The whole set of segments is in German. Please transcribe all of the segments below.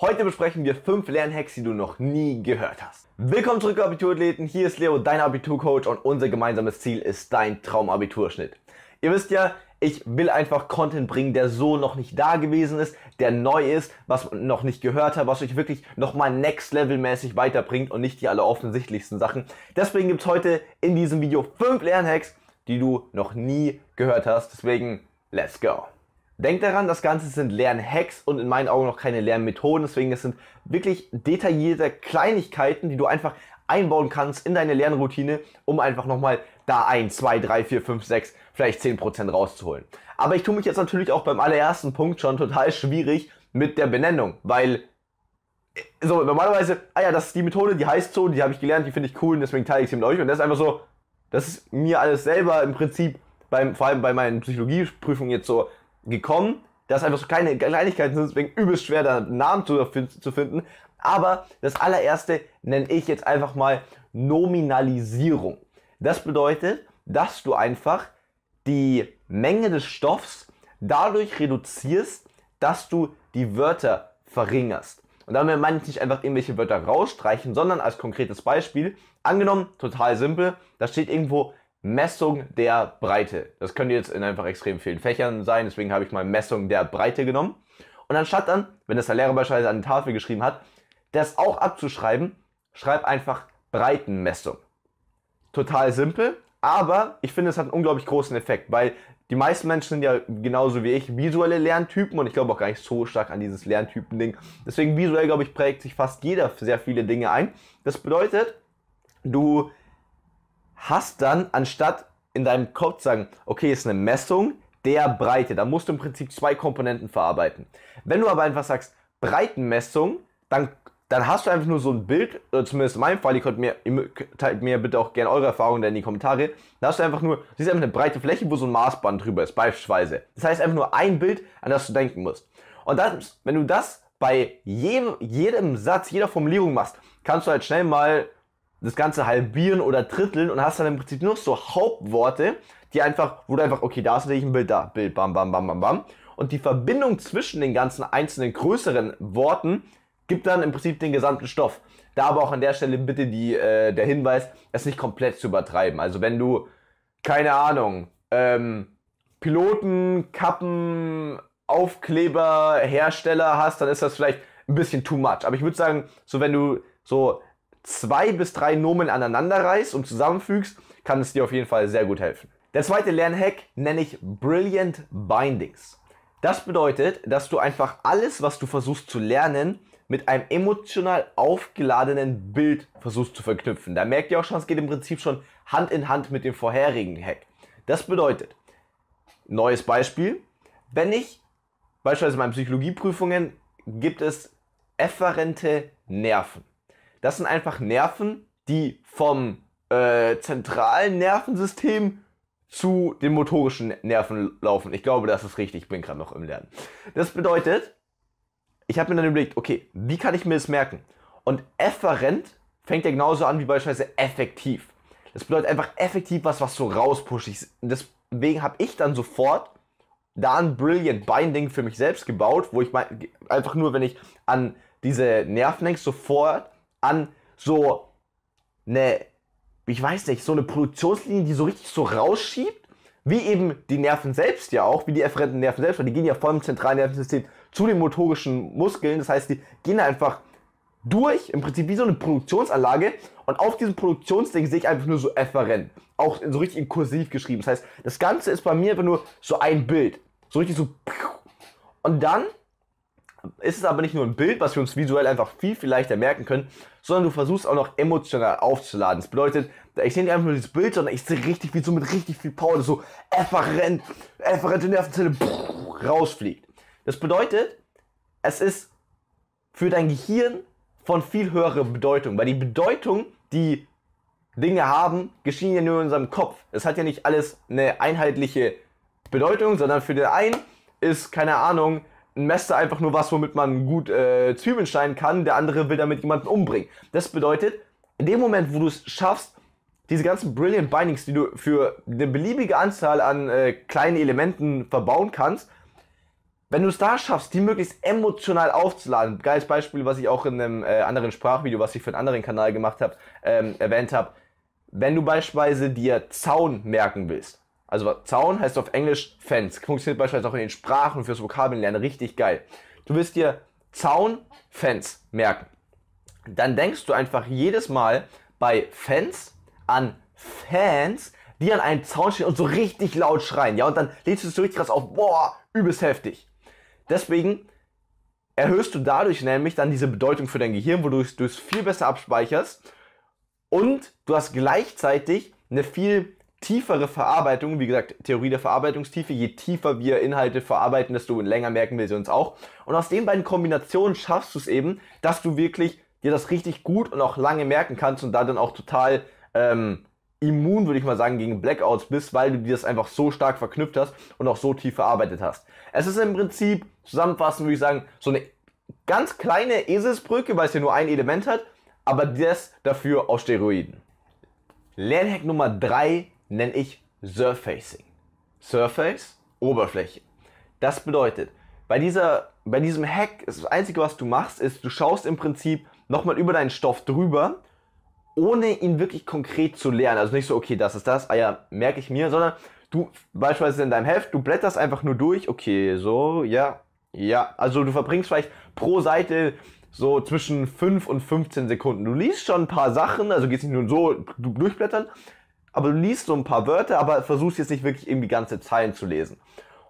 Heute besprechen wir 5 Lernhacks, die du noch nie gehört hast. Willkommen zurück, Abiturathleten. Hier ist Leo, dein Abiturcoach und unser gemeinsames Ziel ist dein Traumabiturschnitt. Ihr wisst ja, ich will einfach Content bringen, der so noch nicht da gewesen ist, der neu ist, was man noch nicht gehört hat, was euch wirklich nochmal next level mäßig weiterbringt und nicht die aller offensichtlichsten Sachen. Deswegen gibt es heute in diesem Video 5 Lernhacks, die du noch nie gehört hast. Deswegen, let's go! Denkt daran, das Ganze sind Lernhacks und in meinen Augen noch keine Lernmethoden. Deswegen, das sind wirklich detaillierte Kleinigkeiten, die du einfach einbauen kannst in deine Lernroutine, um einfach nochmal da ein, zwei, drei, vier, fünf, sechs, vielleicht zehn Prozent rauszuholen. Aber ich tue mich jetzt natürlich auch beim allerersten Punkt schon total schwierig mit der Benennung, weil so normalerweise, ah ja, das ist die Methode, die heißt so, die habe ich gelernt, die finde ich cool und deswegen teile ich sie mit euch. Und das ist einfach so, das ist mir alles selber im Prinzip, beim, vor allem bei meinen Psychologieprüfungen jetzt so gekommen, dass einfach so kleine Kleinigkeiten sind, deswegen übelst schwer, da einen Namen zu, zu finden. Aber das allererste nenne ich jetzt einfach mal Nominalisierung. Das bedeutet, dass du einfach die Menge des Stoffs dadurch reduzierst, dass du die Wörter verringerst. Und damit meine ich nicht einfach irgendwelche Wörter rausstreichen, sondern als konkretes Beispiel, angenommen, total simpel, da steht irgendwo Messung der Breite. Das könnte jetzt in einfach extrem vielen Fächern sein, deswegen habe ich mal Messung der Breite genommen. Und anstatt dann, wenn das der Lehrer beispielsweise an die Tafel geschrieben hat, das auch abzuschreiben, schreib einfach Breitenmessung. Total simpel, aber ich finde, es hat einen unglaublich großen Effekt, weil die meisten Menschen sind ja genauso wie ich visuelle Lerntypen und ich glaube auch gar nicht so stark an dieses Lerntypen-Ding. Deswegen visuell, glaube ich, prägt sich fast jeder sehr viele Dinge ein. Das bedeutet, du hast dann, anstatt in deinem Kopf zu sagen, okay, ist eine Messung der Breite, da musst du im Prinzip zwei Komponenten verarbeiten. Wenn du aber einfach sagst, Breitenmessung, dann, dann hast du einfach nur so ein Bild, oder zumindest in meinem Fall, ihr könnt mir, teilt mir bitte auch gerne eure Erfahrungen in die Kommentare, da hast du einfach nur, siehst einfach eine breite Fläche, wo so ein Maßband drüber ist, beispielsweise. Das heißt einfach nur ein Bild, an das du denken musst. Und das, wenn du das bei jedem, jedem Satz, jeder Formulierung machst, kannst du halt schnell mal das Ganze halbieren oder dritteln und hast dann im Prinzip nur so Hauptworte, die einfach, wo du einfach, okay, da ist natürlich ein Bild, da, Bild, bam, bam, bam, bam, bam. Und die Verbindung zwischen den ganzen einzelnen größeren Worten gibt dann im Prinzip den gesamten Stoff. Da aber auch an der Stelle bitte die, äh, der Hinweis, es nicht komplett zu übertreiben. Also wenn du, keine Ahnung, ähm, Piloten, Kappen, Aufkleber, Hersteller hast, dann ist das vielleicht ein bisschen too much. Aber ich würde sagen, so wenn du so zwei bis drei Nomen aneinanderreißt und zusammenfügst, kann es dir auf jeden Fall sehr gut helfen. Der zweite Lernhack nenne ich Brilliant Bindings. Das bedeutet, dass du einfach alles, was du versuchst zu lernen, mit einem emotional aufgeladenen Bild versuchst zu verknüpfen. Da merkt ihr auch schon, es geht im Prinzip schon Hand in Hand mit dem vorherigen Hack. Das bedeutet, neues Beispiel, wenn ich beispielsweise in meinen Psychologieprüfungen gibt es efferente Nerven. Das sind einfach Nerven, die vom äh, zentralen Nervensystem zu den motorischen Nerven laufen. Ich glaube, das ist richtig. Ich bin gerade noch im Lernen. Das bedeutet, ich habe mir dann überlegt, okay, wie kann ich mir das merken? Und efferent fängt ja genauso an wie beispielsweise effektiv. Das bedeutet einfach effektiv was, was so rauspusht. Deswegen habe ich dann sofort da ein Brilliant Binding für mich selbst gebaut, wo ich mein, einfach nur, wenn ich an diese Nerven denke, sofort an so eine, ich weiß nicht, so eine Produktionslinie, die so richtig so rausschiebt, wie eben die Nerven selbst ja auch, wie die efferenten Nerven selbst, weil die gehen ja vom zentralen Nervensystem zu den motorischen Muskeln. Das heißt, die gehen einfach durch, im Prinzip wie so eine Produktionsanlage. Und auf diesem Produktionsding sehe ich einfach nur so efferent. Auch so richtig in kursiv geschrieben. Das heißt, das Ganze ist bei mir einfach nur so ein Bild. So richtig so. Und dann ist es aber nicht nur ein Bild, was wir uns visuell einfach viel, viel leichter merken können, sondern du versuchst auch noch emotional aufzuladen. Das bedeutet, ich sehe nicht einfach nur dieses Bild, sondern ich sehe richtig, viel, so mit richtig viel Power so efferent, efferente Nervenzelle rausfliegt. Das bedeutet, es ist für dein Gehirn von viel höherer Bedeutung, weil die Bedeutung, die Dinge haben, geschieht ja nur in unserem Kopf. Es hat ja nicht alles eine einheitliche Bedeutung, sondern für den einen ist, keine Ahnung, ein Messer einfach nur was, womit man gut äh, Zwiebeln schneiden kann, der andere will damit jemanden umbringen. Das bedeutet, in dem Moment, wo du es schaffst, diese ganzen Brilliant Bindings, die du für eine beliebige Anzahl an äh, kleinen Elementen verbauen kannst, wenn du es da schaffst, die möglichst emotional aufzuladen, geiles Beispiel, was ich auch in einem äh, anderen Sprachvideo, was ich für einen anderen Kanal gemacht habe, ähm, erwähnt habe, wenn du beispielsweise dir Zaun merken willst, also Zaun heißt auf Englisch Fence. Funktioniert beispielsweise auch in den Sprachen fürs Vokabellernen richtig geil. Du wirst dir Zaun, Fence merken. Dann denkst du einfach jedes Mal bei Fans an Fans, die an einem Zaun stehen und so richtig laut schreien. Ja, und dann lädst du es so richtig krass auf. Boah, übelst heftig. Deswegen erhöhst du dadurch nämlich dann diese Bedeutung für dein Gehirn, wodurch du es viel besser abspeicherst. Und du hast gleichzeitig eine viel tiefere Verarbeitung, wie gesagt, Theorie der Verarbeitungstiefe, je tiefer wir Inhalte verarbeiten, desto länger merken wir sie uns auch. Und aus den beiden Kombinationen schaffst du es eben, dass du wirklich dir das richtig gut und auch lange merken kannst und da dann auch total ähm, immun, würde ich mal sagen, gegen Blackouts bist, weil du dir das einfach so stark verknüpft hast und auch so tief verarbeitet hast. Es ist im Prinzip, zusammenfassend würde ich sagen, so eine ganz kleine Eselsbrücke, weil es ja nur ein Element hat, aber das dafür aus Steroiden. Lernhack Nummer 3 nenne ich Surfacing. Surface, Oberfläche. Das bedeutet, bei, dieser, bei diesem Hack, das Einzige, was du machst, ist, du schaust im Prinzip nochmal über deinen Stoff drüber, ohne ihn wirklich konkret zu lernen. Also nicht so, okay, das ist das, ah ja, merke ich mir, sondern du beispielsweise in deinem Heft, du blätterst einfach nur durch, okay, so, ja, ja. Also du verbringst vielleicht pro Seite so zwischen 5 und 15 Sekunden. Du liest schon ein paar Sachen, also gehst nicht nur so durchblättern, aber du liest so ein paar Wörter, aber versuchst jetzt nicht wirklich irgendwie ganze Zeilen zu lesen.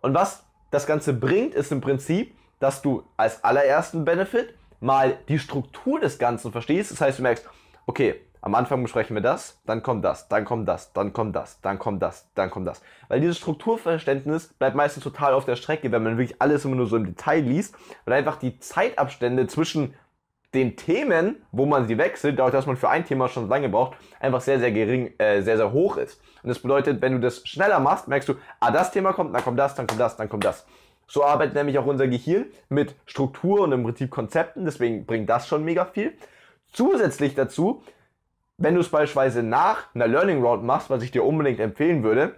Und was das Ganze bringt, ist im Prinzip, dass du als allerersten Benefit mal die Struktur des Ganzen verstehst. Das heißt, du merkst, okay, am Anfang besprechen wir das, dann kommt das, dann kommt das, dann kommt das, dann kommt das, dann kommt das. Weil dieses Strukturverständnis bleibt meistens total auf der Strecke, wenn man wirklich alles immer nur so im Detail liest, weil einfach die Zeitabstände zwischen den Themen, wo man sie wechselt, dadurch, dass man für ein Thema schon lange braucht, einfach sehr, sehr gering, äh, sehr, sehr hoch ist. Und das bedeutet, wenn du das schneller machst, merkst du, ah, das Thema kommt, dann kommt das, dann kommt das, dann kommt das. So arbeitet nämlich auch unser Gehirn mit Struktur und im Prinzip Konzepten, deswegen bringt das schon mega viel. Zusätzlich dazu, wenn du es beispielsweise nach einer Learning Round machst, was ich dir unbedingt empfehlen würde,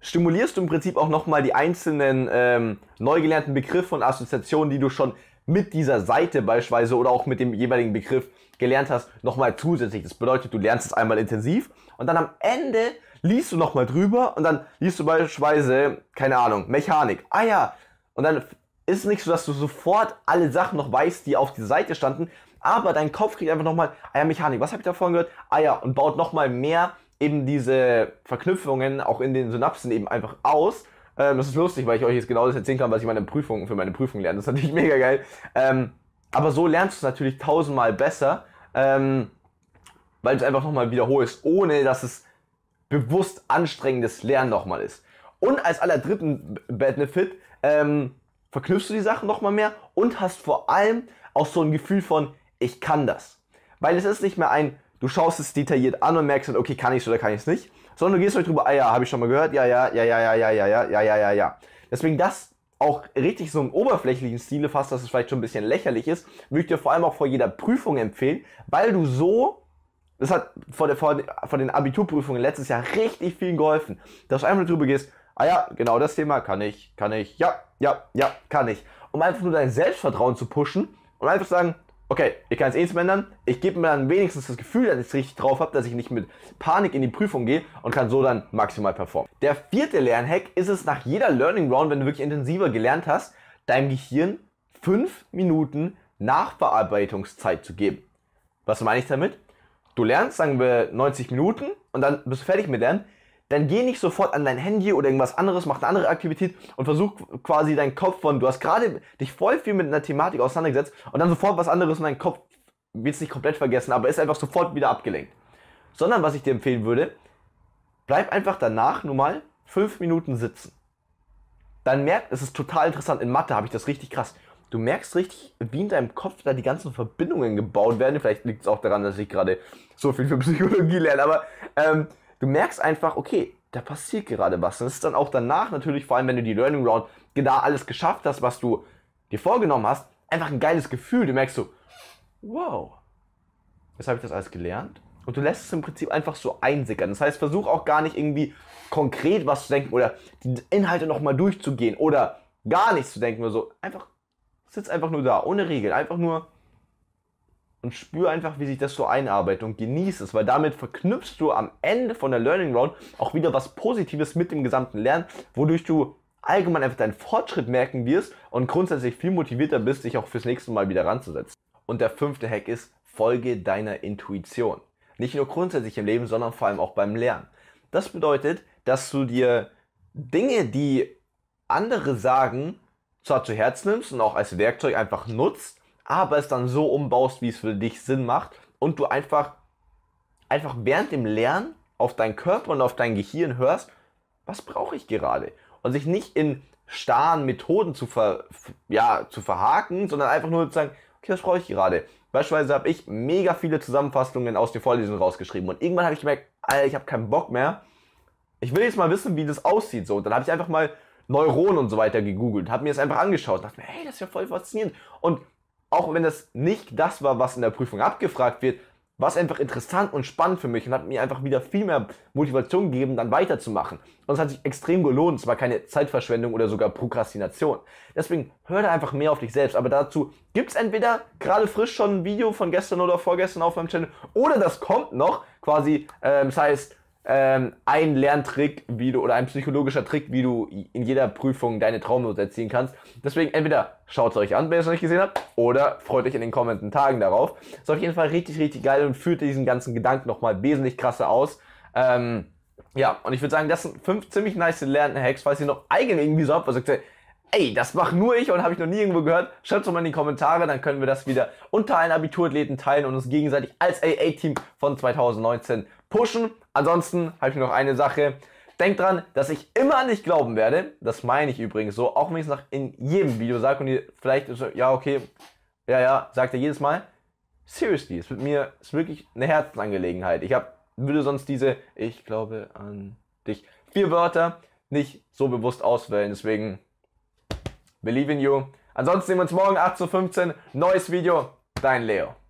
stimulierst du im Prinzip auch nochmal die einzelnen ähm, neu gelernten Begriffe und Assoziationen, die du schon mit dieser Seite beispielsweise oder auch mit dem jeweiligen Begriff gelernt hast, nochmal zusätzlich. Das bedeutet, du lernst es einmal intensiv und dann am Ende liest du nochmal drüber und dann liest du beispielsweise, keine Ahnung, Mechanik. Ah ja, und dann ist es nicht so, dass du sofort alle Sachen noch weißt, die auf dieser Seite standen, aber dein Kopf kriegt einfach nochmal, ah ja, Mechanik, was habe ich davon gehört? Ah ja, und baut nochmal mehr eben diese Verknüpfungen auch in den Synapsen eben einfach aus, ähm, das ist lustig, weil ich euch jetzt genau das erzählen kann, was ich meine Prüfung, für meine Prüfung lerne. Das ist natürlich mega geil. Ähm, aber so lernst du es natürlich tausendmal besser, ähm, weil du es einfach nochmal wiederholst, ohne dass es bewusst anstrengendes Lernen nochmal ist. Und als aller dritten Benefit ähm, verknüpfst du die Sachen nochmal mehr und hast vor allem auch so ein Gefühl von, ich kann das. Weil es ist nicht mehr ein, du schaust es detailliert an und merkst dann, okay, kann ich es oder kann ich es nicht, sondern du gehst euch drüber, ah ja, habe ich schon mal gehört, ja, ja, ja, ja, ja, ja, ja, ja, ja, ja, ja, ja. Deswegen das auch richtig so einen oberflächlichen Stile fasst, dass es vielleicht schon ein bisschen lächerlich ist, würde ich dir vor allem auch vor jeder Prüfung empfehlen, weil du so, das hat vor, der, vor, vor den Abiturprüfungen letztes Jahr richtig vielen geholfen, dass du einfach drüber gehst, ah ja, genau das Thema kann ich, kann ich, ja, ja, ja, kann ich. Um einfach nur dein Selbstvertrauen zu pushen und einfach sagen, okay, ich kann es eh nicht ändern. Ich gebe mir dann wenigstens das Gefühl, dass ich es richtig drauf habe, dass ich nicht mit Panik in die Prüfung gehe und kann so dann maximal performen. Der vierte Lernhack ist es nach jeder Learning Round, wenn du wirklich intensiver gelernt hast, deinem Gehirn fünf Minuten Nachbearbeitungszeit zu geben. Was meine ich damit? Du lernst, sagen wir, 90 Minuten und dann bist du fertig mit Lernen dann geh nicht sofort an dein Handy oder irgendwas anderes, mach eine andere Aktivität und versuch quasi deinen Kopf von, du hast gerade dich voll viel mit einer Thematik auseinandergesetzt und dann sofort was anderes und dein Kopf wird es nicht komplett vergessen, aber ist einfach sofort wieder abgelenkt. Sondern was ich dir empfehlen würde, bleib einfach danach nur mal fünf Minuten sitzen. Dann merkt, es ist total interessant, in Mathe habe ich das richtig krass. Du merkst richtig, wie in deinem Kopf da die ganzen Verbindungen gebaut werden. Vielleicht liegt es auch daran, dass ich gerade so viel für Psychologie lerne, aber ähm, du merkst einfach, okay, da passiert gerade was. Und es ist dann auch danach natürlich, vor allem wenn du die Learning Round genau alles geschafft hast, was du dir vorgenommen hast, einfach ein geiles Gefühl. Du merkst so, wow, jetzt habe ich das alles gelernt. Und du lässt es im Prinzip einfach so einsickern. Das heißt, versuch auch gar nicht irgendwie konkret was zu denken oder die Inhalte nochmal durchzugehen oder gar nichts zu denken oder so. Einfach, sitz einfach nur da, ohne Regeln, einfach nur und spür einfach, wie sich das so einarbeitet und genieß es, weil damit verknüpfst du am Ende von der Learning Round auch wieder was Positives mit dem gesamten Lernen, wodurch du allgemein einfach deinen Fortschritt merken wirst und grundsätzlich viel motivierter bist, dich auch fürs nächste Mal wieder ranzusetzen. Und der fünfte Hack ist, folge deiner Intuition. Nicht nur grundsätzlich im Leben, sondern vor allem auch beim Lernen. Das bedeutet, dass du dir Dinge, die andere sagen, zwar zu Herz nimmst und auch als Werkzeug einfach nutzt, aber es dann so umbaust, wie es für dich Sinn macht und du einfach, einfach während dem Lernen auf deinen Körper und auf dein Gehirn hörst, was brauche ich gerade? Und sich nicht in starren Methoden zu, ver, ja, zu verhaken, sondern einfach nur zu sagen, okay, was brauche ich gerade? Beispielsweise habe ich mega viele Zusammenfassungen aus den Vorlesungen rausgeschrieben und irgendwann habe ich gemerkt, Alter, ich habe keinen Bock mehr. Ich will jetzt mal wissen, wie das aussieht. So, und dann habe ich einfach mal Neuronen und so weiter gegoogelt, habe mir das einfach angeschaut, dachte mir, hey, das ist ja voll faszinierend. Und auch wenn das nicht das war, was in der Prüfung abgefragt wird, war es einfach interessant und spannend für mich und hat mir einfach wieder viel mehr Motivation gegeben, dann weiterzumachen. Und es hat sich extrem gelohnt. Es war keine Zeitverschwendung oder sogar Prokrastination. Deswegen hör da einfach mehr auf dich selbst. Aber dazu gibt es entweder gerade frisch schon ein Video von gestern oder vorgestern auf meinem Channel oder das kommt noch quasi. Ähm, das heißt, ähm, ein Lerntrick, wie du, oder ein psychologischer Trick, wie du in jeder Prüfung deine Traumnote erzielen kannst. Deswegen entweder schaut es euch an, wenn ihr es noch nicht gesehen habt, oder freut euch in den kommenden Tagen darauf. Ist auf jeden Fall richtig, richtig geil und führt diesen ganzen Gedanken nochmal wesentlich krasser aus. Ähm, ja, und ich würde sagen, das sind fünf ziemlich nice Lern-Hacks, falls ihr noch eigene irgendwie so habt, was sagt ihr, ey, das mache nur ich und habe ich noch nie irgendwo gehört, schreibt es doch mal in die Kommentare, dann können wir das wieder unter allen Abiturathleten teilen und uns gegenseitig als AA-Team von 2019 pushen. Ansonsten habe ich noch eine Sache. Denkt dran, dass ich immer an dich glauben werde. Das meine ich übrigens so, auch wenn ich es nach in jedem Video sage und ihr vielleicht so, ja, okay, ja, ja, sagt er jedes Mal. Seriously, es wird mir ist wirklich eine Herzensangelegenheit. Ich hab, würde sonst diese Ich glaube an dich vier Wörter nicht so bewusst auswählen. Deswegen, believe in you. Ansonsten sehen wir uns morgen 8.15 Uhr. Neues Video. Dein Leo.